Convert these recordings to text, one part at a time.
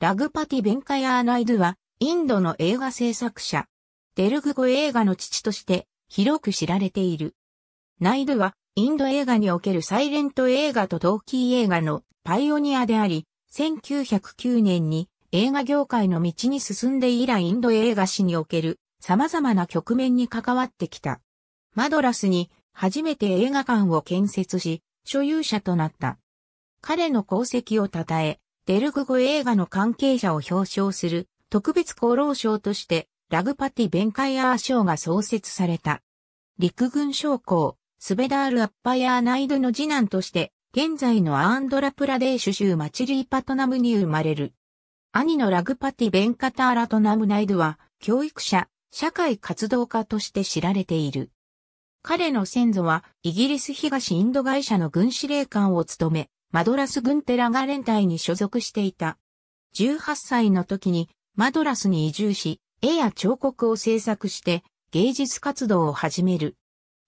ラグパティ・ベンカヤーナイドゥは、インドの映画制作者。デルグ語映画の父として、広く知られている。ナイドゥは、インド映画におけるサイレント映画とーキー映画のパイオニアであり、1909年に映画業界の道に進んで以来インド映画史における様々な局面に関わってきた。マドラスに初めて映画館を建設し、所有者となった。彼の功績を称え、デルグ語映画の関係者を表彰する特別功労賞としてラグパティ・ベンカイアー賞が創設された。陸軍将校、スベダール・アッパヤーナイドの次男として、現在のアーンドラプラデーシュ州マチリーパトナムに生まれる。兄のラグパティ・ベンカターラトナムナイドは、教育者、社会活動家として知られている。彼の先祖は、イギリス東インド会社の軍司令官を務め、マドラス軍テラガ連隊に所属していた。18歳の時にマドラスに移住し、絵や彫刻を制作して芸術活動を始める。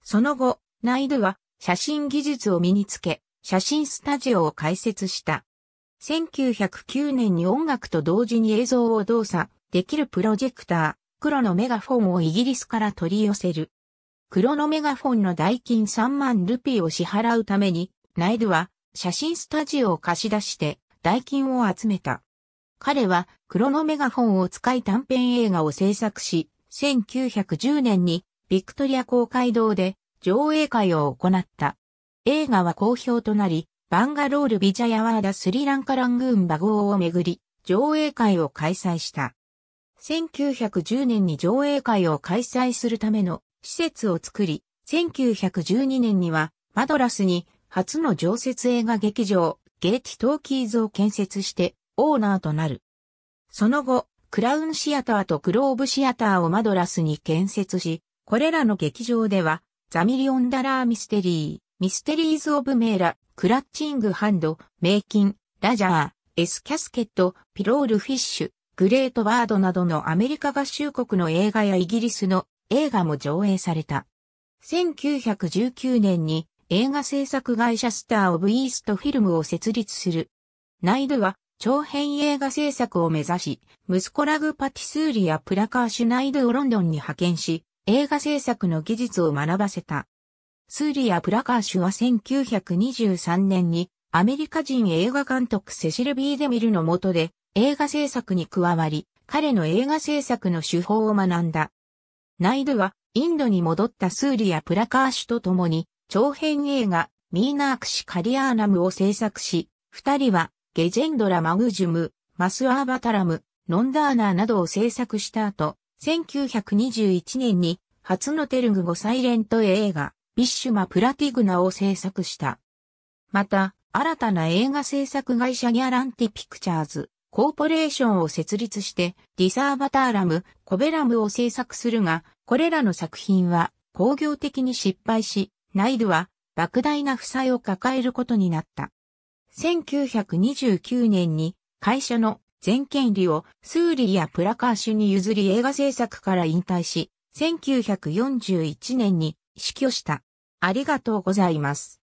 その後、ナイドゥは写真技術を身につけ、写真スタジオを開設した。1909年に音楽と同時に映像を動作できるプロジェクター、黒のメガフォンをイギリスから取り寄せる。黒のメガフォンの代金3万ルピーを支払うために、ナイドゥは写真スタジオを貸し出して代金を集めた。彼はクロノメガホンを使い短編映画を制作し、1910年にビクトリア公会堂で上映会を行った。映画は好評となり、バンガロールビジャヤワーダスリランカラングーンバゴーをめぐり、上映会を開催した。1910年に上映会を開催するための施設を作り、1912年にはマドラスに初の常設映画劇場、ゲーティトーキーズを建設してオーナーとなる。その後、クラウンシアターとグローブシアターをマドラスに建設し、これらの劇場では、ザミリオンダラーミステリー、ミステリーズ・オブ・メーラ、クラッチング・ハンド、メイキン、ラジャー、エス・キャスケット、ピロール・フィッシュ、グレート・バードなどのアメリカ合衆国の映画やイギリスの映画も上映された。1919年に映画制作会社スター・オブ・イースト・フィルムを設立する。ナイドは長編映画制作を目指し、息子ラグ・パティスーリやプラカーシュナイドをロンドンに派遣し、映画制作の技術を学ばせた。スーリやプラカーシュは1923年にアメリカ人映画監督セシル・ビーデミルの下で映画制作に加わり、彼の映画制作の手法を学んだ。ナイドはインドに戻ったスーリやプラカーシュと共に長編映画、ミーナークシ・カリアーナムを制作し、二人は、ゲジェンドラ・マグジュム、マスアーバタラム、ノンダーナーなどを制作した後、1921年に、初のテルグ語サイレント映画、ビッシュマ・プラティグナを制作した。また、新たな映画制作会社ギャランティ・ピクチャーズ、コーポレーションを設立して、ディサーバターラム、コベラムを制作するが、これらの作品は工業的に失敗し、ナイルは莫大な負債を抱えることになった。1929年に会社の全権利をスーリーやプラカーシュに譲り映画制作から引退し、1941年に死去した。ありがとうございます。